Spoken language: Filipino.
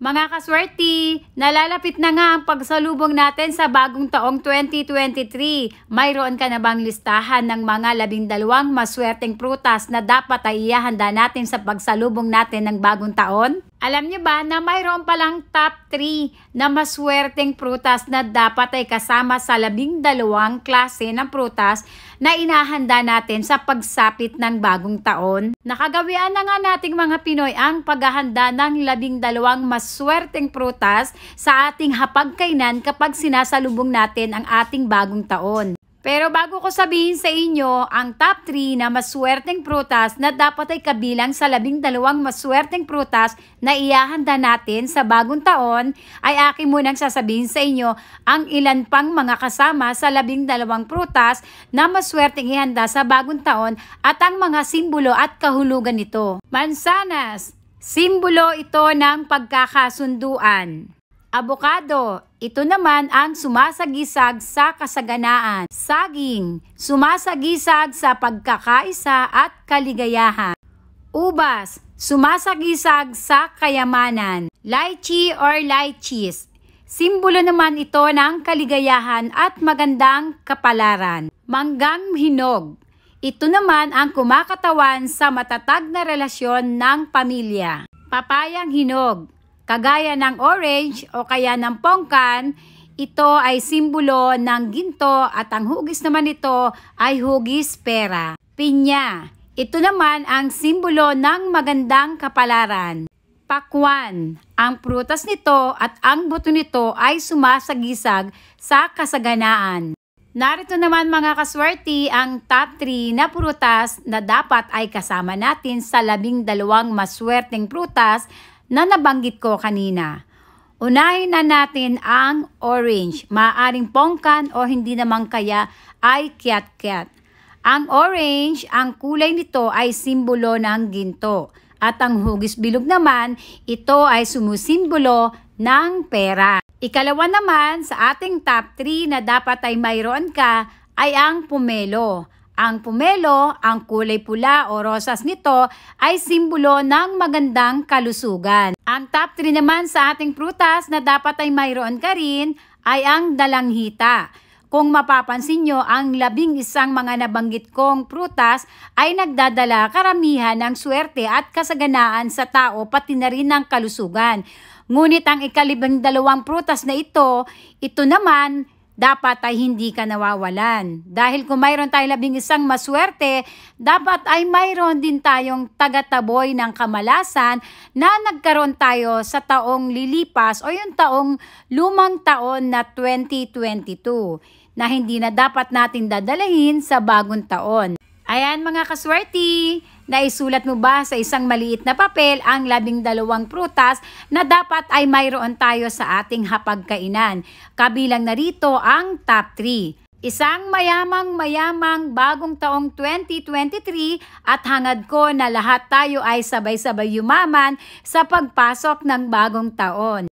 Mga kaswerte, nalalapit na nga ang pagsalubong natin sa bagong taong 2023. Mayroon ka na bang listahan ng mga labindalawang maswerteng prutas na dapat ay ihahanda natin sa pagsalubong natin ng bagong taon? Alam niyo ba na mayroon palang top 3 na maswerteng prutas na dapat ay kasama sa labing dalawang klase ng prutas na inahanda natin sa pagsapit ng bagong taon? Nakagawian na nga nating mga Pinoy ang paghahanda ng labing dalawang maswerteng prutas sa ating hapagkainan kapag sinasalubong natin ang ating bagong taon. Pero bago ko sabihin sa inyo ang top 3 na maswerteng prutas na dapat ay kabilang sa labing dalawang maswerteng prutas na iahanda natin sa bagong taon, ay akin munang sasabihin sa inyo ang ilan pang mga kasama sa labing dalawang prutas na maswerteng ihanda sa bagong taon at ang mga simbolo at kahulugan nito. Mansanas, simbolo ito ng pagkakasunduan. Abokado, ito naman ang sumasagisag sa kasaganaan. Saging, sumasagisag sa pagkakaisa at kaligayahan. Ubas, sumasagisag sa kayamanan. Lychee or lychees, simbolo naman ito ng kaligayahan at magandang kapalaran. Manggang hinog, ito naman ang kumakatawan sa matatag na relasyon ng pamilya. Papayang hinog, Kagaya ng orange o kaya ng pongkan, ito ay simbolo ng ginto at ang hugis naman ito ay hugis pera. Pinya, ito naman ang simbolo ng magandang kapalaran. Pakwan, ang prutas nito at ang buto nito ay sumasagisag sa kasaganaan. Narito naman mga kaswerte ang top 3 na prutas na dapat ay kasama natin sa labing dalawang maswerteng prutas na nabanggit ko kanina. Unahin na natin ang orange. Maaring pongkan o hindi naman kaya ay kiat-kiat. Ang orange, ang kulay nito ay simbolo ng ginto. At ang hugis bilog naman, ito ay sumusimbolo ng pera. Ikalawa naman sa ating top 3 na dapat ay mayroon ka ay ang pumelo. Ang pumelo, ang kulay pula o rosas nito ay simbolo ng magandang kalusugan. Ang top 3 naman sa ating prutas na dapat ay mayroon ka rin ay ang dalanghita. Kung mapapansin nyo, ang labing isang mga nabanggit kong prutas ay nagdadala karamihan ng swerte at kasaganaan sa tao pati na rin ng kalusugan. Ngunit ang ikalibang dalawang prutas na ito, ito naman dapat ay hindi ka nawawalan. Dahil kung mayroon tayong labing isang maswerte, dapat ay mayroon din tayong tagataboy ng kamalasan na nagkaroon tayo sa taong lilipas o yung taong lumang taon na 2022 na hindi na dapat natin dadalhin sa bagong taon. Ayan mga kaswerte, naisulat mo ba sa isang maliit na papel ang labing dalawang prutas na dapat ay mayroon tayo sa ating hapagkainan. Kabilang na rito ang top 3. Isang mayamang mayamang bagong taong 2023 at hangad ko na lahat tayo ay sabay-sabay yumaman sa pagpasok ng bagong taon.